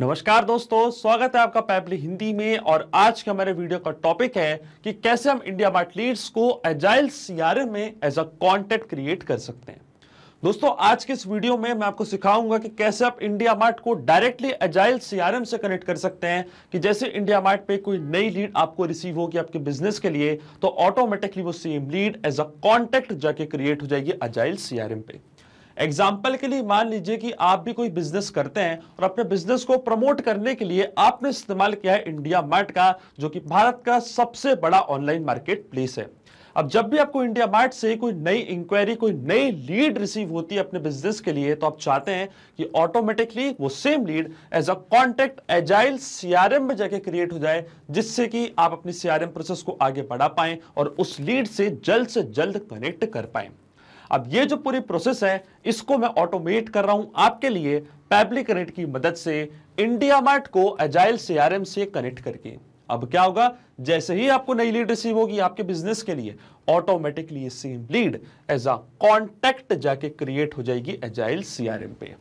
नमस्कार दोस्तों स्वागत है आपका पैपली हिंदी में और आज के हमारे वीडियो का टॉपिक है कि कैसे हम इंडिया मार्ट लीड्स को एजाइल सीआरएम में एज अ कॉन्टेक्ट क्रिएट कर सकते हैं दोस्तों आज के इस वीडियो में मैं आपको सिखाऊंगा कि कैसे आप इंडिया मार्ट को डायरेक्टली एजाइल सीआरएम से कनेक्ट कर सकते हैं कि जैसे इंडिया मार्ट पे कोई नई लीड आपको रिसीव होगी आपके बिजनेस के लिए तो ऑटोमेटिकली वो same lead as a contact जाके क्रिएट हो जाएगी अजाइल सीआरएम पे एग्जाम्पल के लिए मान लीजिए कि आप भी कोई बिजनेस करते हैं और अपने बिजनेस को प्रमोट करने के लिए आपने इस्तेमाल किया है इंडिया मार्ट का जो कि भारत का सबसे बड़ा ऑनलाइन मार्केट प्लेस है अब जब भी आपको इंडिया मार्ट से कोई नई इंक्वायरी कोई नई लीड रिसीव होती है अपने बिजनेस के लिए तो आप चाहते हैं कि ऑटोमेटिकली वो same lead as a contact agile CRM में जाके क्रिएट हो जाए जिससे कि आप अपनी सीआरएम प्रोसेस को आगे बढ़ा पाए और उस लीड से जल्द से जल्द कनेक्ट कर पाए अब ये जो पूरी प्रोसेस है इसको मैं ऑटोमेट कर रहा हूं आपके लिए पैब्लिक कनेक्ट की मदद से इंडिया मार्ट को एजाइल सीआरएम से कनेक्ट करके अब क्या होगा जैसे ही आपको नई लीड रिसीव होगी आपके बिजनेस के लिए automatically same lead as a contact जाके क्रिएट हो जाएगी एजाइल सीआरएम पे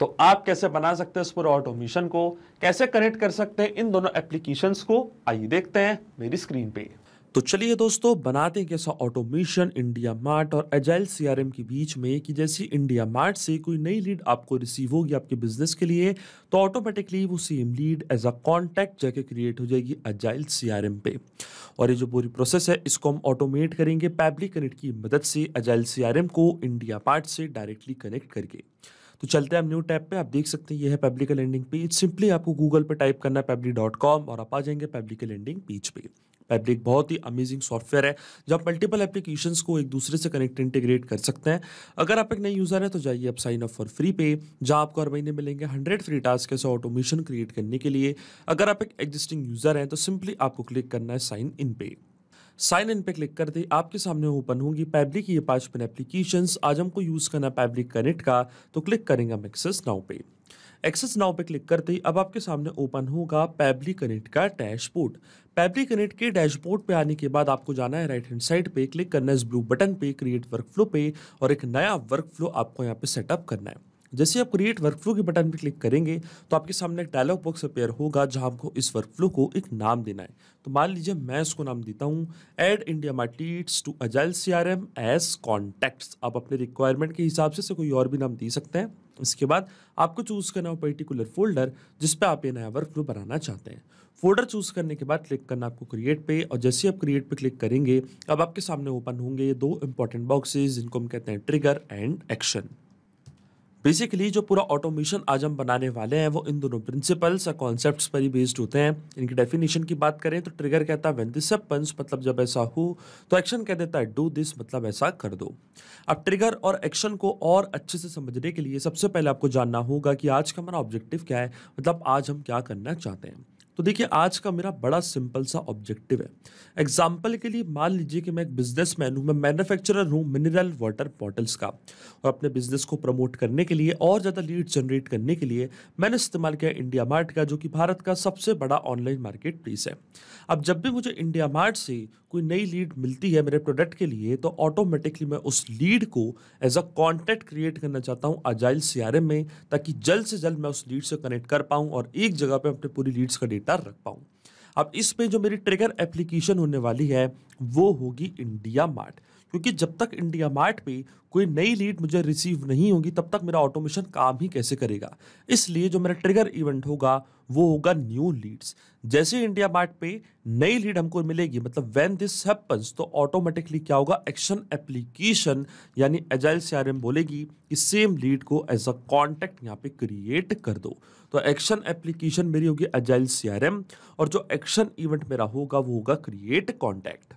तो आप कैसे बना सकते हैं इस पूरे ऑटोमेशन को कैसे कनेक्ट कर सकते हैं इन दोनों एप्लीकेशंस को आइए देखते हैं मेरी स्क्रीन पे तो चलिए दोस्तों बनाते हैं कैसा ऑटोमेशन इंडिया मार्ट और एजाइल सीआरएम के बीच में कि जैसे इंडिया मार्ट से कोई नई लीड आपको रिसीव होगी आपके बिजनेस के लिए तो ऑटोमेटिकली वो same lead as a contact जाके क्रिएट हो जाएगी एजाइल सीआरएम पे और ये जो पूरी प्रोसेस है इसको हम ऑटोमेट करेंगे पैबली कनेक्ट की मदद से एजाइल सी को इंडिया मार्ट से डायरेक्टली कनेक्ट करके तो चलते हैं हम न्यू टैब पे आप देख सकते हैं ये है पब्लिक लैंडिंग पेज सिंपली आपको गूगल पे टाइप करना है पेबली डॉट कॉम और आप आ जाएंगे पब्लिक लैंडिंग पेज पे फैब्रिक बहुत ही अमेजिंग सॉफ्टवेयर है जो आप मल्टीपल एप्लीकेशंस को एक दूसरे से कनेक्ट इंटीग्रेट कर सकते हैं अगर आप एक नए यूज़र हैं तो जाइए आप साइन अप फॉर फ्री पे जहाँ आपको हर महीने मिलेंगे हंड्रेड फ्री टास्क ऐसे ऑटोमेशन क्रिएट करने के लिए अगर आप एक एग्जिस्टिंग यूज़र हैं तो सिंपली आपको क्लिक करना है साइन इन पे साइन इन पे क्लिक करते आपके सामने ओपन होंगी पैब्लिक ये पाँच पिन एप्लीकेशंस आज हमको यूज़ करना है पैब्लिक कनेक्ट का तो क्लिक करेंगे हम एक्सेस नाउ पे एक्सेस नाउ पे क्लिक करते ही अब आपके सामने ओपन होगा पैबली कनेक्ट का डैशबोर्ड पैबली कनेक्ट के डैशबोर्ड पे आने के बाद आपको जाना है राइट हैंड साइड पे क्लिक करना है इस ब्लू बटन पे क्रिएट वर्कफ्लो पे और एक नया वर्कफ्लो आपको यहाँ पे सेटअप करना है जैसे आप क्रिएट वर्कफ्लो के बटन पर क्लिक करेंगे तो आपके सामने एक डायलॉग बॉक्स अपेयर होगा जहां आपको इस वर्कफ्लो को एक नाम देना है तो मान लीजिए मैं इसको नाम देता हूँ add India mart leads to agile C R M as contacts आप अपने रिक्वायरमेंट के हिसाब से, से कोई और भी नाम दे सकते हैं इसके बाद आपको चूज़ करना हो पर्टिकुलर फोल्डर जिस पर आप ये नया वर्क फ्लो बनाना चाहते हैं फोल्डर चूज़ करने के बाद क्लिक करना आपको क्रिएट पे और जैसे आप क्रिएट पे क्लिक करेंगे अब आपके सामने ओपन होंगे दो इंपॉर्टेंट बॉक्सेस जिनको हम कहते हैं ट्रिगर एंड एक्शन बेसिकली जो पूरा ऑटोमेशन आज हम बनाने वाले हैं वो इन दोनों प्रिंसिपल्स या कॉन्सेप्ट्स पर ही बेस्ड होते हैं इनकी डेफिनेशन की बात करें तो ट्रिगर कहता है वेन दिस पंस मतलब जब ऐसा हो तो एक्शन कह देता है डू दिस मतलब ऐसा कर दो अब ट्रिगर और एक्शन को और अच्छे से समझने के लिए सबसे पहले आपको जानना होगा कि आज का हमारा ऑब्जेक्टिव क्या है मतलब आज हम क्या करना चाहते हैं तो देखिए आज का मेरा बड़ा सिंपल सा ऑब्जेक्टिव है एग्जाम्पल के लिए मान लीजिए कि मैं एक बिजनेस मैन हूँ मैं मैन्युफैक्चरर हूँ मिनरल वाटर बॉटल्स का और अपने बिजनेस को प्रमोट करने के लिए और ज़्यादा लीड जनरेट करने के लिए मैंने इस्तेमाल किया इंडिया मार्ट का जो कि भारत का सबसे बड़ा ऑनलाइन मार्केट प्लेस है अब जब भी मुझे इंडिया मार्ट से कोई नई लीड मिलती है मेरे प्रोडक्ट के लिए तो ऑटोमेटिकली मैं उस लीड को एज अ कॉन्टैक्ट क्रिएट करना चाहता हूँ अजाइल सी में ताकि जल्द से जल्द मैं उस लीड से कनेक्ट कर पाऊँ और एक जगह पर अपने पूरी लीड्स का डेटा किरदार रख पाऊँ अब इसमें जो मेरी ट्रिगर एप्लीकेशन होने वाली है वो होगी इंडिया मार्ट क्योंकि जब तक इंडिया मार्ट पे कोई नई लीड मुझे रिसीव नहीं होगी तब तक मेरा ऑटोमेशन काम ही कैसे करेगा इसलिए जो मेरा ट्रिगर इवेंट होगा वो होगा न्यू लीड्स जैसे इंडिया मार्ट पे नई लीड हमको मिलेगी मतलब व्हेन दिस हैपन्स तो ऑटोमेटिकली क्या होगा एक्शन एप्लीकेशन यानी एजाइल सीआरएम बोलेगी कि सेम लीड को एज अ कॉन्टैक्ट यहाँ पे क्रिएट कर दो तो एक्शन एप्लीकेशन मेरी होगी अजाइल सीआरएम और जो एक्शन इवेंट मेरा होगा वो होगा क्रिएट कॉन्टैक्ट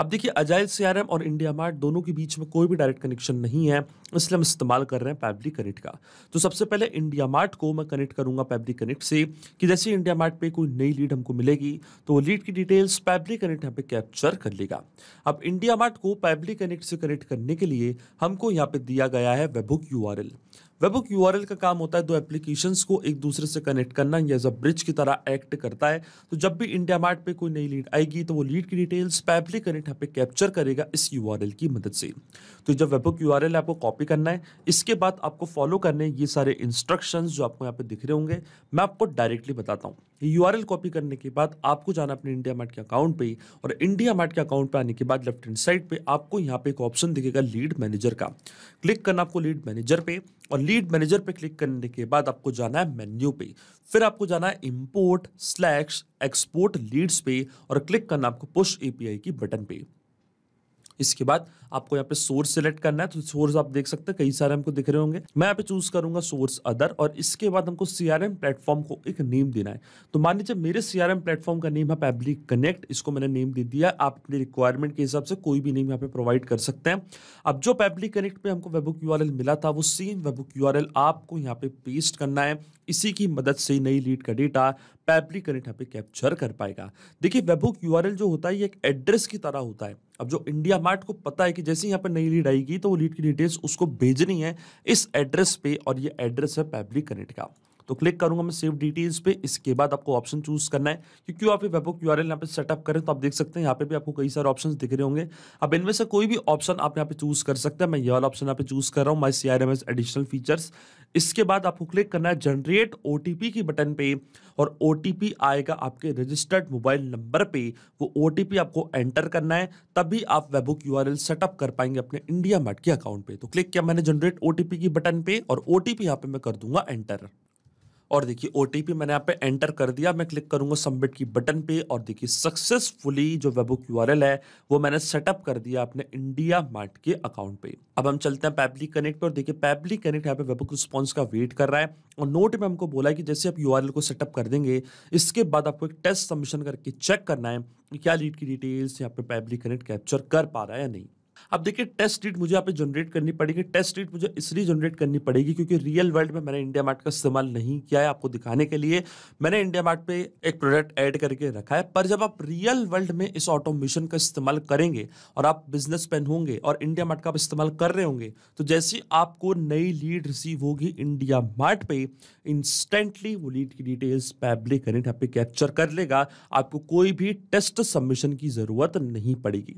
अब देखिए अजाइल सीआरएम और इंडिया मार्ट दोनों के बीच में कोई भी डायरेक्ट कनेक्शन नहीं है इसलिए हम इस्तेमाल कर रहे हैं पैबली कनेक्ट का तो सबसे पहले इंडिया मार्ट को मैं कनेक्ट करूंगा पैबली कनेक्ट से कि जैसे इंडिया मार्ट पे कोई नई लीड हमको मिलेगी तो वो लीड की डिटेल्स पैबली कनेक्ट यहाँ पे कैप्चर कर लेगा अब इंडिया मार्ट को पैबली कनेक्ट से कनेक्ट करने के लिए हमको यहाँ पे दिया गया है वेबुक यू वेबुक यू का काम होता है दो एप्लीकेशन को एक दूसरे से कनेक्ट करना या जब ब्रिज की तरह एक्ट करता है तो जब भी इंडिया मार्ट पे कोई नई लीड आएगी तो वो लीड की डिटेल्स पैबली कनेक्ट यहाँ पे कैप्चर करेगा इस यू की मदद से तो जब वेबुक यू आपको कॉपी कॉपी करना है इसके बाद आपको फॉलो करने ये सारे इंस्ट्रक्शंस जो आपको यहाँ पे दिख रहे होंगे मैं आपको डायरेक्टली बताता हूँ यू आर कॉपी करने के बाद आपको जाना अपने इंडिया मार्ट के अकाउंट पे और इंडिया मार्ट के अकाउंट पे आने के बाद लेफ्ट हैंड साइड पे आपको यहाँ पे एक ऑप्शन दिखेगा लीड मैनेजर का क्लिक करना आपको लीड मैनेजर पे और लीड मैनेजर पे क्लिक करने के बाद आपको जाना है मेन्यू पे फिर आपको जाना है इम्पोर्ट स्लैक्स एक्सपोर्ट लीड्स पे और क्लिक करना आपको पुश एपीआई की बटन पे इसके बाद आपको यहाँ पे सोर्स सिलेक्ट करना है तो सोर्स आप देख सकते हैं कई सारे हमको दिख रहे होंगे मैं यहाँ पे चूज करूंगा सोर्स अदर और इसके बाद हमको सीआरएम प्लेटफॉर्म को एक नेम देना है तो मान लीजिए मेरे सीआरएम प्लेटफॉर्म का नेम है पैबली कनेक्ट इसको मैंने नेम दे दिया आप अपनी रिक्वायरमेंट के हिसाब से कोई भी नेम यहाँ पे प्रोवाइड कर सकते हैं अब जो पैबली कनेक्ट पे हमको वेबुक यू मिला था वो सेम वेबुक यू आपको यहाँ पे पेस्ट करना है इसी की मदद से नई लीड का डेटा पैपली कनेक्ट यहाँ पे कैप्चर कर पाएगा देखिए वेबहुक यू जो होता है ये एक एड्रेस की तरह होता है अब जो इंडिया मार्ट को पता है कि जैसे यहाँ पर नई लीड आएगी तो वो लीड की डिटेल्स उसको भेजनी है इस एड्रेस पे और ये एड्रेस है पैपली कनेक्ट का तो क्लिक करूंगा मैं सेव डिटेल्स पे इसके बाद आपको ऑप्शन चूज करना है क्योंकि आप ये वेबो क्यू आर यहाँ पे सेटअप करें तो आप देख सकते हैं यहाँ पे भी आपको कई सारे ऑप्शन दिख रहे होंगे अब इनमें से कोई भी ऑप्शन आप यहाँ पे चूज कर सकते हैं मैं ये वाला ऑप्शन यहाँ पे चूज कर रहा हूँ my C R M S additional features इसके बाद आपको क्लिक करना है जनरेट ओ की बटन पे और ओ आएगा आपके रजिस्टर्ड मोबाइल नंबर पे वो ओ आपको एंटर करना है तभी आप वेबो क्यू सेटअप कर पाएंगे अपने इंडिया मार्ट के अकाउंट पे तो क्लिक किया मैंने जनरेट ओ की बटन पे और ओ यहाँ पे मैं कर दूंगा एंटर और देखिए ओ मैंने यहाँ पे एंटर कर दिया मैं क्लिक करूँगा सबमिट की बटन पे और देखिए सक्सेसफुली जो वेबो क्यू है वो मैंने सेटअप कर दिया अपने इंडिया मार्ट के अकाउंट पे अब हम चलते हैं पैबली कनेक्ट और देखिए पैबली कनेक्ट यहाँ पे वेबुक रिस्पॉन्स का वेट कर रहा है और नोट में हमको बोला है कि जैसे आप यू को सेटअप कर देंगे इसके बाद आपको एक टेस्ट सबमिशन करके चेक करना है क्या लीड की डिटेल्स यहाँ पे पैबली कनेक्ट कैप्चर कर पा रहा है या नहीं अब देखिए टेस्ट रीट मुझे यहाँ पे जनरेट करनी पड़ेगी टेस्ट रीट मुझे इसलिए जनरेट करनी पड़ेगी क्योंकि रियल वर्ल्ड में मैंने इंडिया मार्ट का इस्तेमाल नहीं किया है आपको दिखाने के लिए मैंने इंडिया मार्ट पे एक प्रोडक्ट ऐड करके रखा है पर जब आप रियल वर्ल्ड में इस ऑटोमेशन का इस्तेमाल करेंगे और आप बिजनेस पेन होंगे और इंडिया मार्ट का आप इस्तेमाल कर रहे होंगे तो जैसे आपको नई लीड रिसीव होगी इंडिया मार्ट पे इंस्टेंटली वो लीड की डिटेल्स पैबली करेंट यहाँ पे कैप्चर कर लेगा आपको कोई भी टेस्ट सबमिशन की ज़रूरत नहीं पड़ेगी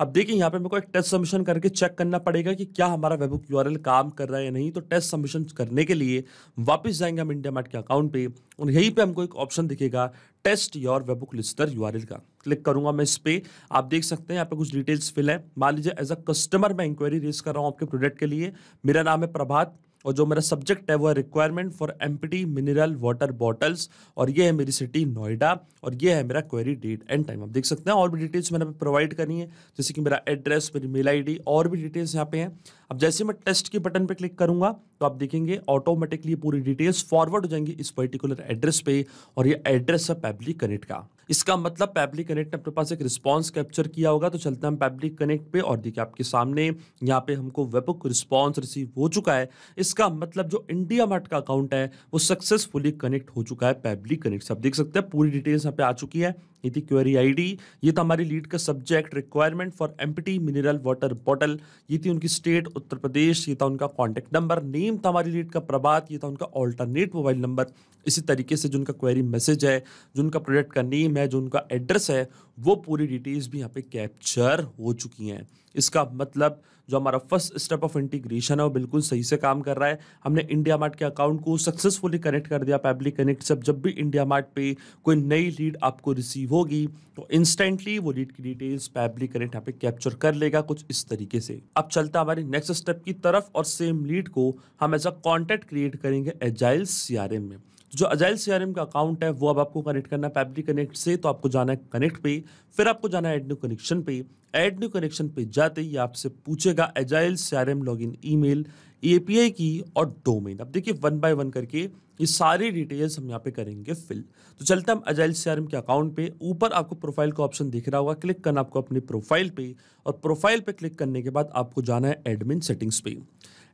अब देखिए यहाँ पे मेरे को एक टेस्ट सबमिशन करके चेक करना पड़ेगा कि क्या हमारा वेबुक यू काम कर रहा है या नहीं तो टेस्ट सबमिशन करने के लिए वापस जाएंगे हम इंडिया मार्ट के अकाउंट पे और यहीं पे हमको एक ऑप्शन दिखेगा test your webhook listener U का क्लिक करूंगा मैं इस पर आप देख सकते हैं यहाँ पे कुछ डिटेल्स फिल है मान लीजिए एज अ कस्टमर मैं इंक्वायरी रेस कर रहा हूँ आपके प्रोडक्ट के लिए मेरा नाम है प्रभात और जो मेरा सब्जेक्ट है वो है requirement for empty mineral water bottles और ये है मेरी सिटी नोएडा और ये है मेरा क्वेरी डेट एंड टाइम आप देख सकते हैं और भी डिटेल्स मैंने प्रोवाइड करनी है जैसे कि मेरा एड्रेस मेरी मेल आईडी और भी डिटेल्स यहाँ पे हैं अब जैसे मैं टेस्ट के बटन पर क्लिक करूँगा तो आप देखेंगे ऑटोमेटिकली पूरी डिटेल्स फॉरवर्ड हो जाएंगी इस पर्टिकुलर एड्रेस पे और ये एड्रेस है पैबली कनेक्ट का इसका मतलब पैब्लिक कनेक्ट ने अपने पास एक रिस्पॉन्स कैप्चर किया होगा तो चलते हम पैब्लिक कनेक्ट पे और देखिए आपके सामने यहाँ पे हमको वेबुक रिस्पॉन्स रिसीव हो चुका है इसका मतलब जो इंडिया मार्ट का अकाउंट है वो सक्सेसफुली कनेक्ट हो चुका है पैब्लिक कनेक्ट से आप देख सकते हैं पूरी डिटेल्स यहाँ पे आ चुकी है ये थी क्वेरी आईडी ये था हमारी लीड का subject requirement for empty mineral water bottle ये थी उनकी स्टेट उत्तर प्रदेश ये था उनका कॉन्टैक्ट नंबर नेम था हमारी लीड का प्रभात ये था उनका ऑल्टरनेट मोबाइल नंबर इसी तरीके से जो उनका क्वेरी मैसेज है जो उनका प्रोडक्ट का नेम है है जो उनका एड्रेस है वो पूरी डिटेल्स भी यहाँ पे कैप्चर हो चुकी हैं इसका मतलब जो हमारा फर्स्ट स्टेप ऑफ इंटीग्रेशन है वो बिल्कुल सही से काम कर रहा है हमने इंडिया मार्ट के अकाउंट को सक्सेसफुली कनेक्ट कर दिया पब्लिक कनेक्ट से जब भी इंडिया मार्ट पे कोई नई लीड आपको रिसीव होगी तो इंस्टेंटली वो लीड की डिटेल्स पब्लिक कनेक्ट यहाँ पे कैप्चर कर लेगा कुछ इस तरीके से अब चलता हमारे नेक्स्ट स्टेप की तरफ और सेम लीड को हम एज अ कॉन्टैक्ट क्रिएट करेंगे एजाइल सी में जो अजाइल सी का अकाउंट है वो अब आपको कनेक्ट करना है पैबली कनेक्ट से तो आपको जाना है कनेक्ट पे फिर आपको जाना है एड न्यू कनेक्शन पे एड न्यू कनेक्शन पे जाते ही आपसे पूछेगा agile C login email API की और डोमेन अब देखिए वन बाय वन करके ये सारी डिटेल्स हम यहाँ पे करेंगे फिल तो चलते हम अजाइल सी के अकाउंट पे ऊपर आपको प्रोफाइल का ऑप्शन दिख रहा होगा क्लिक करना आपको अपने प्रोफाइल पे और प्रोफाइल पे क्लिक करने के बाद आपको जाना है एडमिन सेटिंग्स पे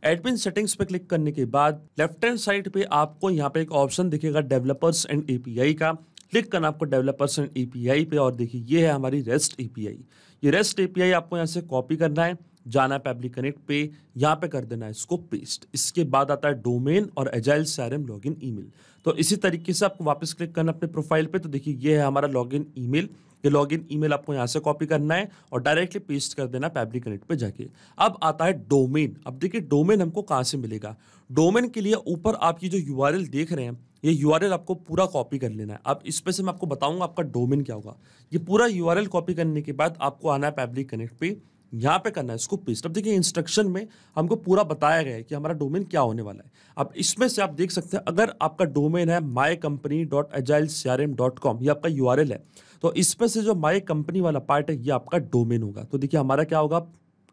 एडमिन सेटिंग्स पे क्लिक करने के बाद लेफ्ट हैंड साइड पे आपको यहाँ पे एक ऑप्शन दिखेगा डेवलपर्स एंड एपीआई का क्लिक करना आपको डेवलपर्स एंड एपीआई पे और देखिए ये है हमारी रेस्ट एपीआई ये रेस्ट एपीआई आपको यहाँ से कॉपी करना है जाना है पब्लिक कनेक्ट पे यहाँ पे कर देना है इसको पेस्ट इसके बाद आता है डोमेन और एजाइल सैरम लॉगिन ईमेल तो इसी तरीके से आपको वापस क्लिक करना अपने प्रोफाइल पे तो देखिए ये है हमारा लॉगिन ईमेल ये लॉग इन ई आपको यहाँ से कॉपी करना है और डायरेक्टली पेस्ट कर देना पैब्लिक कनेक्ट पर जाके अब आता है डोमेन अब देखिए डोमेन हमको कहाँ से मिलेगा डोमेन के लिए ऊपर आपकी जो यू देख रहे हैं ये यू आपको पूरा कॉपी कर लेना है अब इस पर से मैं आपको बताऊंगा आपका डोमेन क्या होगा ये पूरा यू कॉपी करने के बाद आपको आना है पैब्लिक कनेक्ट पे यहाँ पे करना है इसको पेस्ट अब देखिए इंस्ट्रक्शन में हमको पूरा बताया गया है कि हमारा डोमेन क्या होने वाला है अब इसमें से आप देख सकते हैं अगर आपका डोमेन है my company dot agile C R M dot com ये आपका यू आर एल है तो इसमें से जो माई कंपनी वाला पार्ट है ये आपका डोमेन होगा तो देखिए हमारा क्या होगा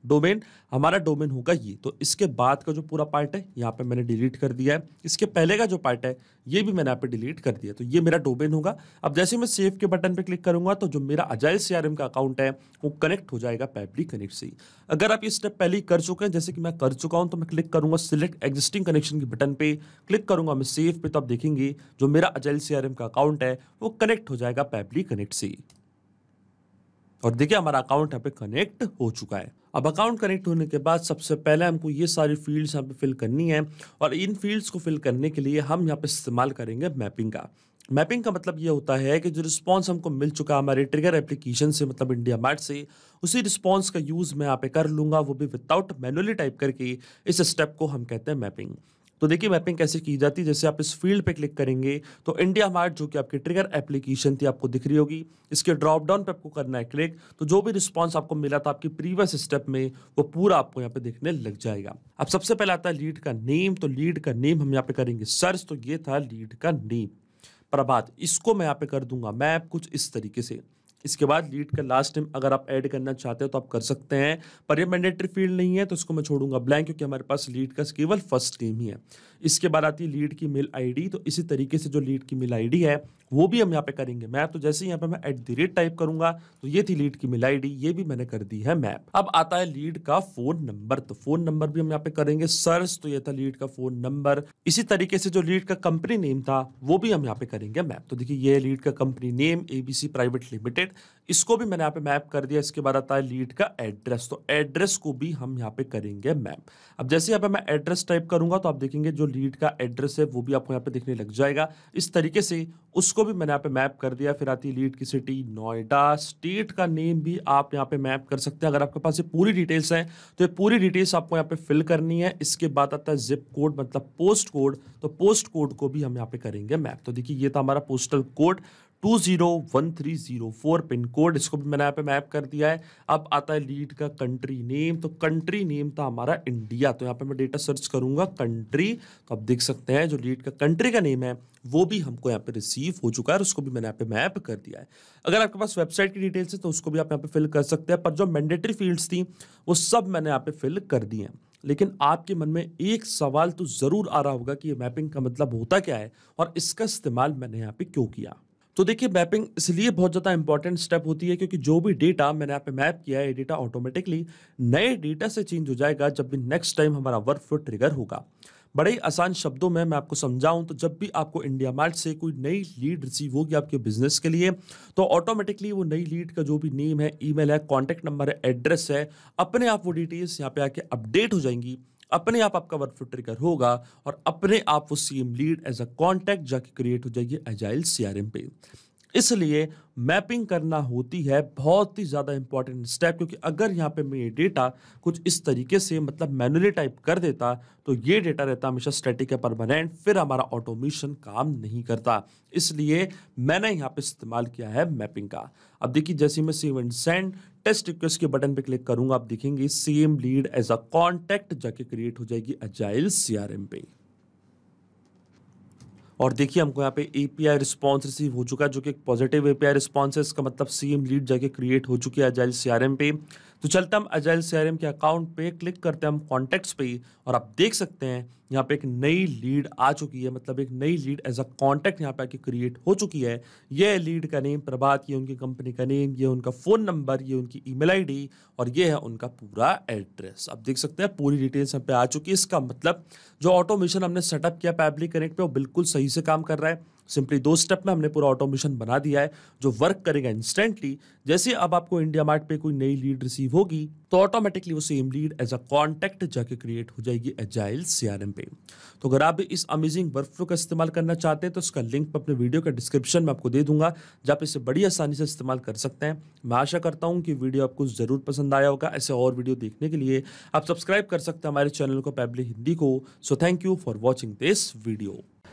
डोमेन हमारा डोमेन होगा ये तो इसके बाद का जो पूरा पार्ट है यहाँ पे मैंने डिलीट कर दिया है इसके पहले का जो पार्ट है ये भी मैंने यहाँ पे डिलीट कर दिया तो ये मेरा डोमेन होगा अब जैसे मैं सेव के बटन पे क्लिक करूंगा तो जो मेरा अजाइल सी का अकाउंट है वो कनेक्ट हो जाएगा पैपली कनेक्ट से अगर आप ये स्टेप पहले ही कर चुके हैं जैसे कि मैं कर चुका हूँ तो मैं क्लिक करूंगा सिलेक्ट एग्जिस्टिंग कनेक्शन के बटन पर क्लिक करूंगा मैं सेव पे तो आप देखेंगे जो मेरा अजाइल सी का अकाउंट है वो कनेक्ट हो जाएगा पैपली कनेक्ट से और देखिए हमारा अकाउंट यहाँ पे कनेक्ट हो चुका है अब अकाउंट कनेक्ट होने के बाद सबसे पहले हमको ये सारी फील्ड्स यहाँ पे फिल करनी है और इन फील्ड्स को फिल करने के लिए हम यहाँ पे इस्तेमाल करेंगे मैपिंग का मैपिंग का मतलब ये होता है कि जो रिस्पांस हमको मिल चुका है हमारे ट्रिगर एप्लीकेशन से मतलब इंडिया मार्ट से उसी रिस्पांस का यूज़ मैं यहाँ पे कर लूँगा वो भी विदाउट मैनुअली टाइप करके इस स्टेप को हम कहते हैं मैपिंग तो देखिए मैपिंग कैसे की जाती है जैसे आप इस फील्ड पे क्लिक करेंगे तो इंडिया मार्ट जो कि आपकी ट्रिगर एप्लीकेशन थी आपको दिख रही होगी इसके ड्रॉप डाउन पे आपको करना है क्लिक तो जो भी रिस्पॉन्स आपको मिला था आपकी प्रीवियस स्टेप में वो पूरा आपको यहाँ पे देखने लग जाएगा अब सबसे पहले आता है लीड का नेम तो लीड का नेम हम यहाँ पे करेंगे सर्च तो ये था लीड का नेम प्रभात इसको मैं यहाँ पे कर दूंगा मैप कुछ इस तरीके से इसके बाद लीड का लास्ट टाइम अगर आप ऐड करना चाहते हो तो आप कर सकते हैं पर ये मैंडेटरी फील्ड नहीं है तो इसको मैं छोड़ूंगा ब्लैंक क्योंकि हमारे पास लीड का केवल फर्स्ट टीम ही है इसके बाद आती है लीड की मेल आईडी तो इसी तरीके से जो लीड की मेल आईडी है वो भी हम यहाँ पे करेंगे मैप तो जैसे यहाँ पे मैं एट द रेट टाइप करूंगा तो ये थी लीड की मिल आईडी ये भी मैंने कर दी है मैप अब आता है लीड का फोन नंबर तो फोन नंबर भी हम यहाँ पे करेंगे सर्च तो ये था लीड का फोन नंबर इसी तरीके से जो लीड का कंपनी नेम था वो भी हम यहाँ पे करेंगे मैप तो देखिए ये लीड का company name ABC private limited इसको भी मैंने यहाँ पे मैप कर दिया इसके बाद आता है लीड का एड्रेस तो एड्रेस को भी हम यहाँ पे करेंगे मैप अब जैसे यहाँ पे मैं एड्रेस टाइप करूंगा तो आप देखेंगे जो लीड का एड्रेस है वो भी आपको यहाँ पे दिखने लग जाएगा इस तरीके से उसको भी मैंने यहाँ पे मैप कर दिया फिर आती है लीड की सिटी नोएडा स्टेट का नेम भी आप यहाँ पे मैप कर सकते हैं अगर आपके पास ये पूरी डिटेल्स हैं तो ये पूरी डिटेल्स आपको यहाँ पे फिल करनी है इसके बाद आता है जिप कोड मतलब पोस्ट कोड तो पोस्ट कोड को भी हम यहाँ पे करेंगे मैप तो देखिए ये था हमारा postal code two zero one three zero four pin code इसको भी मैंने यहाँ पे मैप कर दिया है अब आता है लीड का कंट्री नेम तो कंट्री नेम था हमारा इंडिया तो यहाँ पे मैं डेटा सर्च करूंगा कंट्री तो आप देख सकते हैं जो लीड का कंट्री का नेम है वो भी हमको यहाँ पे रिसीव हो चुका है और उसको भी मैंने यहाँ पे मैप कर दिया है अगर आपके पास वेबसाइट की डिटेल्स है तो उसको भी आप यहाँ पे फिल कर सकते हैं पर जो मैंडेटरी फील्ड्स थी वो सब मैंने यहाँ पे फिल कर दी हैं लेकिन आपके मन में एक सवाल तो ज़रूर आ रहा होगा कि ये मैपिंग का मतलब होता क्या है और इसका इस्तेमाल मैंने यहाँ पे क्यों किया तो देखिए मैपिंग इसलिए बहुत ज़्यादा इंपॉर्टेंट स्टेप होती है क्योंकि जो भी डेटा मैंने यहाँ पे मैप किया है ये डेटा ऑटोमेटिकली नए डेटा से चेंज हो जाएगा जब भी नेक्स्ट टाइम हमारा वर्क फ्लो ट्रिगर होगा बड़े आसान शब्दों में मैं आपको समझाऊं तो जब भी आपको इंडिया मार्ट से कोई नई लीड रिसीव होगी आपके बिजनेस के लिए तो ऑटोमेटिकली वो नई लीड का जो भी नेम है ईमेल है कॉन्टैक्ट नंबर है एड्रेस है अपने आप वो डिटेल्स यहाँ पे आके अपडेट हो जाएंगी अपने आप आपका फ्लो ट्रिगर होगा और अपने आप वो same lead as a contact जाके क्रिएट हो जाएगी एजाइल सीआरएम पे इसलिए मैपिंग करना होती है बहुत ही ज़्यादा इंपॉर्टेंट स्टेप क्योंकि अगर यहाँ पे मैं ये डेटा कुछ इस तरीके से मतलब मैनुअली टाइप कर देता तो ये डेटा रहता हमेशा स्टैटिक है परमानेंट फिर हमारा ऑटोमेशन काम नहीं करता इसलिए मैंने यहाँ पे इस्तेमाल किया है मैपिंग का अब देखिए जैसे मैं save and send test request के बटन पर क्लिक करूंगा आप देखेंगे same lead as a contact जाके क्रिएट हो जाएगी अजाइल सीआरएम पे और देखिए हमको यहाँ पे A P I response receive हो चुका है जो कि positive A P I response है इसका मतलब सेम लीड जाके क्रिएट हो चुकी है एजाइल सी आर एम पे तो चलते हम अजाइल सीआरएम के अकाउंट पे क्लिक करते हैं हम कॉन्टैक्ट्स पे और आप देख सकते हैं यहाँ पे एक नई लीड आ चुकी है मतलब एक नई लीड एज अ कॉन्टैक्ट यहाँ पे आके क्रिएट हो चुकी है ये लीड का नेम प्रभात ये उनकी कंपनी का नेम ये उनका फ़ोन नंबर ये उनकी ईमेल आईडी और ये है उनका पूरा एड्रेस आप देख सकते हैं पूरी डिटेल्स यहाँ पे आ चुकी है इसका मतलब जो ऑटोमेशन हमने सेटअप किया पैबली कनेक्ट पर वो बिल्कुल सही से काम कर रहा है सिंपली दो स्टेप में हमने पूरा ऑटोमेशन बना दिया है जो वर्क करेगा इंस्टेंटली जैसे अब आपको इंडिया मार्ट पे कोई नई लीड रिसीव होगी तो ऑटोमेटिकली वो same lead as a contact जाके क्रिएट हो जाएगी एजाइल सीआरएम पे तो अगर आप इस अमेजिंग वर्क फ्लो का इस्तेमाल करना चाहते हैं तो उसका लिंक अपने वीडियो का डिस्क्रिप्शन में आपको दे दूंगा जहाँ आप इसे बड़ी आसानी से इस्तेमाल कर सकते हैं मैं आशा करता हूँ कि वीडियो आपको ज़रूर पसंद आया होगा ऐसे और वीडियो देखने के लिए आप सब्सक्राइब कर सकते हैं हमारे चैनल को पैबली हिंदी को so thank you for watching this video